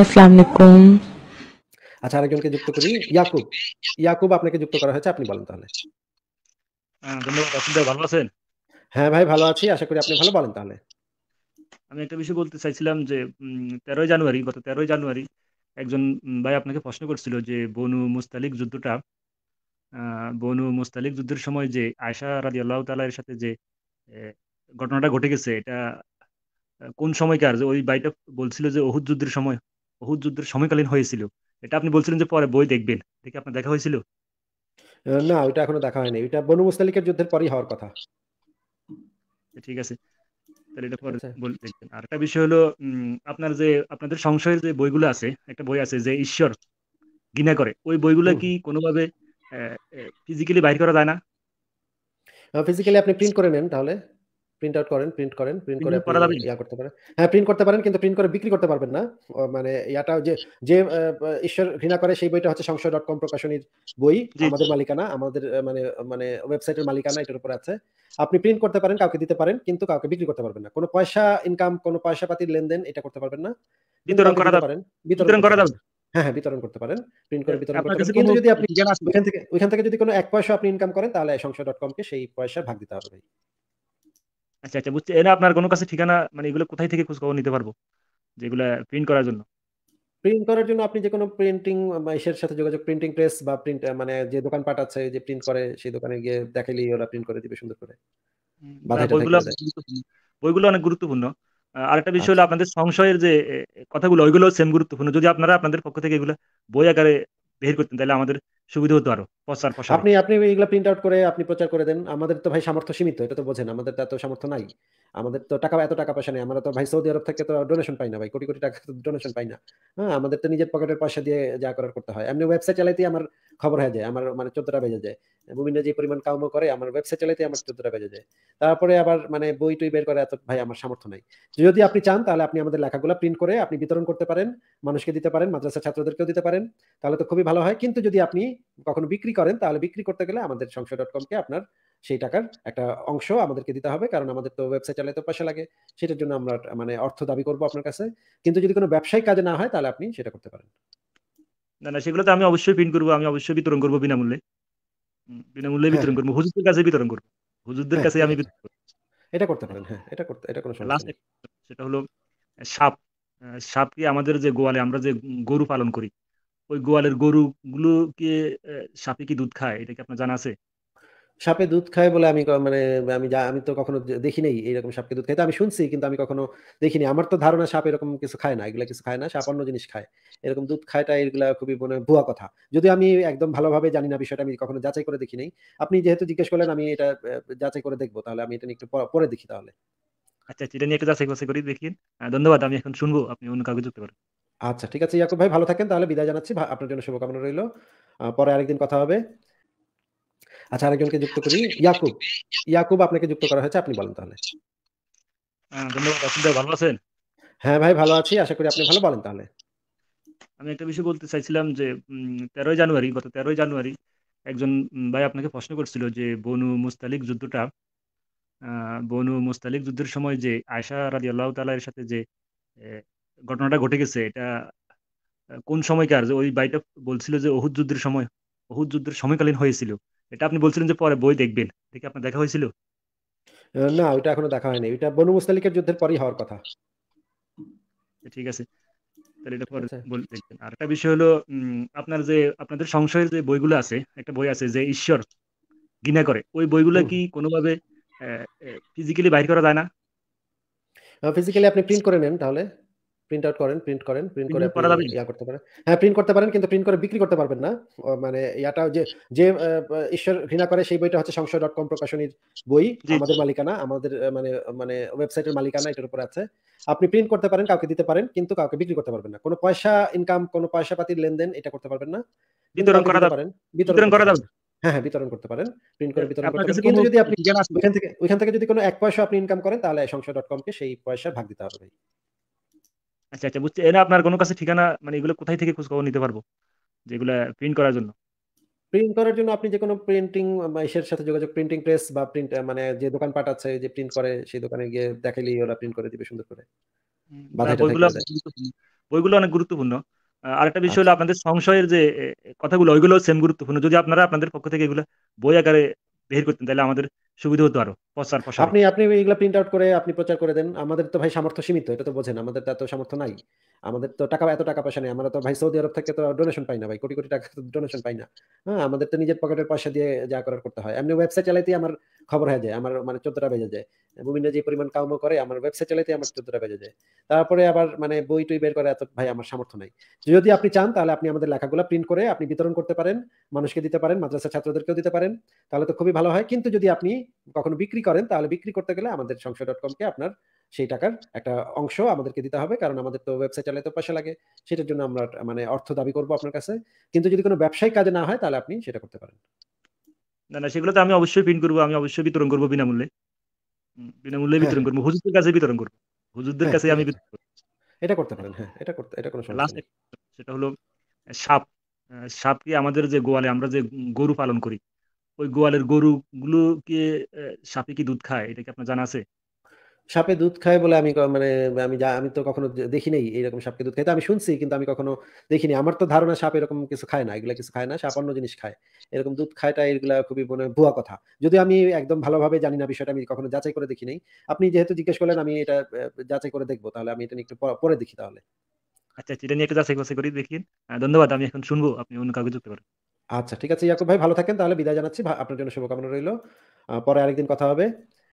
আসসালামু আচ্ছা আরেকজনকে যুক্ত করি ইয়াকুব ইয়াকুব আপনাকে যুক্ত করা হয়েছে আপনি বলেন তাহলে হ্যাঁ, ভালো আছেন হ্যাঁ ভাই ভালো আছি আশা করি আপনি ভালো বলেন তাহলে আমি একটা বিষয় বলতে চাইছিলাম যে তেরোই জানুয়ারি গত তেরোই জানুয়ারি একজন ভাই আপনাকে প্রশ্ন করছিল যে বনু মুস্তালিক যুদ্ধটা বনু মুস্তালিক যুদ্ধের সময় যে আয়সা রাজি আল্লাহ তালার সাথে যে ঘটনাটা ঘটে গেছে এটা কোন সময়কার যে ওই ভাইটা বলছিল যে অহুদ যুদ্ধের সময় বহুত যুদ্ধের সময়কালীন হয়েছিল এটা আপনি বলছিলেন যে পরে বই দেখবেন দেখে আপনার দেখা হয়েছিল না ওটা এখনো দেখা হয়নি এটা বনু মুস্তালিকের যুদ্ধের পরেই হওয়ার কথা ঠিক আছে তাহলে এটা পরে আচ্ছা। দেখবেন আর একটা বিষয় হলো আপনার যে আপনাদের সংশয়ের যে বইগুলো আছে একটা বই আছে যে ঈশ্বর ঘৃণা করে ওই বইগুলো কি কোনোভাবে ফিজিক্যালি বাইর করা যায় না ফিজিক্যালি আপনি প্রিন্ট করে নেন তাহলে প্রিন্ট আউট করেন প্রিন্ট করেন প্রিন্ট করে ইয়া করতে পারেন হ্যাঁ প্রিন্ট করতে পারেন কিন্তু প্রিন্ট করে বিক্রি করতে পারবেন না মানে ইয়াটা যে যে ঈশ্বর ঘৃণা করে সেই বইটা হচ্ছে সংশয় ডট কম প্রকাশনীর বই আমাদের মালিকানা আমাদের মানে মানে ওয়েবসাইটের মালিকানা এটার উপর আছে আপনি প্রিন্ট করতে পারেন কাউকে দিতে পারেন কিন্তু কাউকে বিক্রি করতে পারবেন না কোনো পয়সা ইনকাম কোনো পয়সা পাতির লেনদেন এটা করতে পারবেন না বিতরণ করা পারেন বিতরণ করা যাবে হ্যাঁ হ্যাঁ বিতরণ করতে পারেন প্রিন্ট করে বিতরণ করতে পারেন কিন্তু যদি আপনি ওইখান থেকে ওইখান থেকে যদি কোনো এক পয়সা আপনি ইনকাম করেন তাহলে সংশয় ডট কমকে সেই পয়সা ভাগ দিতে হবে আচ্ছা আচ্ছা বুঝছি এনে আপনার কোনো কাছে ঠিকানা মানে এগুলো কোথায় থেকে খোঁজ খবর নিতে পারবো যেগুলো প্রিন্ট করার জন্য প্রিন্ট করার জন্য আপনি যে কোনো প্রিন্টিং এসের সাথে যোগাযোগ প্রিন্টিং প্রেস বা প্রিন্ট মানে যে দোকানপাট আছে যে প্রিন্ট করে সেই দোকানে গিয়ে দেখাইলেই ওরা প্রিন্ট করে দিবে সুন্দর করে হ্যাঁ, বইগুলো বইগুলো অনেক গুরুত্বপূর্ণ আরেকটা বিষয় হলো আচ্ছা। আপনাদের সংশয়ের যে কথাগুলো ওইগুলো সেম গুরুত্বপূর্ণ যদি আপনারা আপনাদের পক্ষ থেকে এগুলো বই আকারে বের করতেন তাহলে আমাদের সুবিধা হতো আরো প্রচার প্রসার আপনি আপনি এইগুলা প্রিন্ট আউট করে আপনি প্রচার করে দেন আমাদের তো ভাই সামর্থ্য সীমিত এটা তো বোঝেন আমাদের তো এত সামর্থ্য নাই আমাদের তো টাকা এত টাকা পয়সা নেই আমরা তো ভাই সৌদি আরব থেকে তো ডোনেশন পাই না ভাই কোটি কোটি টাকা ডোনেশন পাই না হ্যাঁ আমাদের তো নিজের পকেটের পয়সা দিয়ে যা করার করতে হয় এমনি ওয়েবসাইট চালাইতে আমার খবর হয়ে যায় আমার মানে চোদ্দটা বেজে যায় মুমিনা যে পরিমাণ কাম করে আমার ওয়েবসাইট চালাইতে আমার চোদ্দটা বেজে যায় তারপরে আবার মানে বই টই বের করে এত ভাই আমার সামর্থ্য নাই যদি আপনি চান তাহলে আপনি আমাদের লেখাগুলো প্রিন্ট করে আপনি বিতরণ করতে পারেন মানুষকে দিতে পারেন মাদ্রাসা ছাত্রদেরকেও দিতে পারেন তাহলে তো খুবই ভালো হয় কিন্তু যদি আপনি কখনো বিক্রি করেন তাহলে বিক্রি করতে গেলে আমাদের সংসদ ডট কমকে আপনার সেই টাকার একটা অংশ আমাদেরকে দিতে হবে কারণ আমাদের তো ওয়েবসাইট চালাতে পয়সা লাগে সেটার জন্য আমরা মানে অর্থ দাবি করব আপনার কাছে কিন্তু যদি কোনো ব্যবসায়িক কাজে না হয় তাহলে আপনি সেটা করতে পারেন না না সেগুলো তো আমি অবশ্যই পিন করবো আমি অবশ্যই বিতরণ করবো বিনামূল্যে বিনামূল্যে হ্যাঁ। বিতরণ করবো হুজুরদের কাছে বিতরণ করবো হুজুরদের হ্যাঁ, কাছে আমি এটা করতে পারেন হ্যাঁ এটা করতে এটা কোনো সমস্যা সেটা হলো সাপ সাপ কি আমাদের যে গোয়ালে আমরা যে গরু পালন করি ওই গোয়ালের গরুগুলো কি সাপে কি দুধ খায় এটা কি আপনার জানা আছে সাপে দুধ খায় বলে আমি মানে আমি যা আমি তো কখনো দেখি এরকম এইরকম সাপকে দুধ খাইতে আমি শুনছি কিন্তু আমি কখনো দেখিনি আমার তো ধারণা সাপ এরকম কিছু খায় না এগুলা কিছু খায় না সাপ অন্য জিনিস খায় এরকম দুধ খায়টা এগুলা খুবই মানে ভুয়া কথা যদি আমি একদম ভালোভাবে জানি না বিষয়টা আমি কখনো যাচাই করে দেখিনি আপনি যেহেতু জিজ্ঞেস করলেন আমি এটা যাচাই করে দেখবো তাহলে আমি এটা একটু পরে দেখি তাহলে আচ্ছা, আচ্ছা এটা নিয়ে একটু যাচাই করি দেখি ধন্যবাদ আমি এখন শুনবো আপনি অন্য কাউকে যুক্ত করেন আচ্ছা ঠিক আছে ইয়াকুব ভাই ভালো থাকেন তাহলে বিদায় জানাচ্ছি আপনার জন্য শুভকামনা রইল পরে আরেকদিন কথা হবে আচ্ছা আরেকজনকে যুক্ত করি আচ্ছা, ইয়াকুব ইয়াকুব আপনাকে যুক্ত করা হয়েছে আপনি বলেন তাহলে হ্যাঁ, ভালো আছেন হ্যাঁ ভাই ভালো আছি আশা করি আপনি ভালো বলেন তাহলে আমি একটা বিষয় বলতে চাইছিলাম যে তেরোই জানুয়ারি গত তেরোই জানুয়ারি একজন ভাই আপনাকে প্রশ্ন করছিল যে বনু মুস্তালিক যুদ্ধটা বনু মুস্তালিক যুদ্ধের সময় যে আয়সা রাজি আল্লাহ তালার সাথে যে ঘটনাটা ঘটে গেছে এটা কোন সময়কার যে ওই ভাইটা বলছিল যে অহুদ যুদ্ধের সময় অহুদ যুদ্ধের সময়কালীন হয়েছিল এটা আপনি বলছিলেন যে পরে বই দেখবেন দেখে আপনার দেখা হয়েছিল না ওটা এখনো দেখা হয়নি এটা বনু মুস্তালিকের যুদ্ধের পরেই হওয়ার কথা আচ্ছা, ঠিক আছে তাহলে এটা পরে আচ্ছা। দেখবেন আর একটা বিষয় হলো আপনার যে আপনাদের সংশয়ের যে বইগুলো আছে একটা বই আছে যে ঈশ্বর ঘৃণা করে ওই বইগুলো কি কোনোভাবে ফিজিক্যালি বাইর করা যায় না ফিজিক্যালি আপনি প্রিন্ট করে নেন তাহলে প্রিন্ট আউট করেন প্রিন্ট করেন প্রিন্ট করে ইয়া করতে পারেন হ্যাঁ প্রিন্ট করতে পারেন কিন্তু প্রিন্ট করে বিক্রি করতে পারবেন না মানে ইয়াটা যে যে ঈশ্বর ঘৃণা করে সেই বইটা হচ্ছে সংশয় ডট কম প্রকাশনীর বই আমাদের মালিকানা আমাদের মানে মানে ওয়েবসাইটের মালিকানা এটার আছে আপনি প্রিন্ট করতে পারেন কাউকে দিতে পারেন কিন্তু কাউকে বিক্রি করতে পারবেন না কোনো পয়সা ইনকাম কোনো পয়সা পাতির লেনদেন এটা করতে পারবেন না বিতরণ করতে পারেন বিতরণ করা যাবে হ্যাঁ হ্যাঁ বিতরণ করতে পারেন প্রিন্ট করে হ্যাঁ, বিতরণ করতে পারেন কিন্তু যদি আপনি ওইখান থেকে ওইখান থেকে যদি কোনো এক পয়সা আপনি ইনকাম করেন তাহলে সংশয় ডট কমকে সেই পয়সা ভাগ দিতে হবে আচ্ছা আচ্ছা বুঝছি এনে আপনার কোনো কাছে ঠিকানা মানে এগুলো কোথায় থেকে খোঁজখবর নিতে পারবো যেগুলো প্রিন্ট করার জন্য প্রিন্ট করার জন্য আপনি যে কোনো প্রিন্টিং এসের সাথে যোগাযোগ প্রিন্টিং প্রেস বা প্রিন্ট মানে যে দোকান পাঠাচ্ছে যে প্রিন্ট করে সেই দোকানে গিয়ে দেখাইলেই ওরা প্রিন্ট করে দিবে সুন্দর করে হ্যাঁ, বইগুলো বইগুলো অনেক গুরুত্বপূর্ণ আরেকটা বিষয় হলো আচ্ছা। আপনাদের সংশয়ের যে কথাগুলো ওইগুলো সেম গুরুত্বপূর্ণ যদি আপনারা আপনাদের পক্ষ থেকে এগুলো বই আকারে বের করতেন তাহলে আমাদের সুবিধা হতো আরো প্রচার প্রসার আপনি আপনি এগুলো প্রিন্ট আউট করে আপনি প্রচার করে দেন আমাদের তো ভাই সামর্থ্য সীমিত এটা তো বোঝেন আমাদের তো এত সামর্থ্য নাই আমাদের তো টাকা এত টাকা পয়সা নেই আমরা তো ভাই সৌদি আরব থেকে তো ডোনেশন পাই না ভাই কোটি কোটি টাকা ডোনেশন পাই না হ্যাঁ আমাদের তো নিজের পকেটের পয়সা দিয়ে যা করার করতে হয় এমনি ওয়েবসাইট চালাইতে আমার খবর হয়ে যায় আমার মানে চোদ্দটা বেজে যায় মুমিনা যে পরিমাণ কাম করে আমার ওয়েবসাইট চালাইতে আমার চোদ্দটা বেজে যায় তারপরে আবার মানে বই টুই বের করে এত ভাই আমার সামর্থ্য নাই যদি আপনি চান তাহলে আপনি আমাদের লেখাগুলো প্রিন্ট করে আপনি বিতরণ করতে পারেন মানুষকে দিতে পারেন মাদ্রাসা ছাত্রদেরকেও দিতে পারেন তাহলে তো খুবই ভালো হয় কিন্তু যদি আপনি কখনো বিক্রি করেন তাহলে বিক্রি করতে গেলে আমাদের সংসদ ডট কমকে আপনার সেই টাকার একটা অংশ আমাদেরকে দিতে হবে কারণ আমাদের তো ওয়েবসাইট চালাতে পয়সা লাগে সেটার জন্য আমরা মানে অর্থ দাবি করব আপনার কাছে কিন্তু যদি কোনো ব্যবসায়িক কাজে না হয় তাহলে আপনি সেটা করতে পারেন না না সেগুলো তো আমি অবশ্যই পিন করব আমি অবশ্যই বিতরণ করব বিনামূল্যে বিনামূল্যে বিতরণ করব হ্যাঁ। হুজুরদের কাছে বিতরণ করব হুজুরদের হ্যাঁ, কাছে আমি এটা করতে পারেন হ্যাঁ এটা করতে এটা কোনো সমস্যা সেটা হলো সাপ সাপ কি আমাদের যে গোয়ালে আমরা যে গরু পালন করি ওই গোয়ালের গরুগুলোকে সাপে কি দুধ খায় এটা কি আপনার জানা আছে সাপে দুধ খায় বলে আমি মানে আমি যা আমি তো কখনো দেখি নাই এরকম সাপকে দুধ খাইতে আমি শুনছি কিন্তু আমি কখনো দেখিনি আমার তো ধারণা সাপ এরকম কিছু খায় না এগুলা কিছু খায় না সাপ অন্য জিনিস খায় এরকম দুধ খায়টা এগুলা খুবই মানে ভুয়া কথা যদি আমি একদম ভালোভাবে জানি না বিষয়টা আমি কখনো যাচাই করে দেখি নাই আপনি যেহেতু জিজ্ঞেস করলেন আমি এটা যাচাই করে দেখবো তাহলে আমি এটা নিয়ে একটু পরে দেখি তাহলে আচ্ছা, আচ্ছা এটা নিয়ে একটু যাচাই করি দেখি ধন্যবাদ আমি এখন শুনবো আপনি অন্য কাউকে যুক্ত করেন আচ্ছা ঠিক আছে ইয়াকুব ভাই ভালো থাকেন তাহলে বিদায় জানাচ্ছি আপনার জন্য শুভকামনা রইল পরে আরেকদিন কথা হবে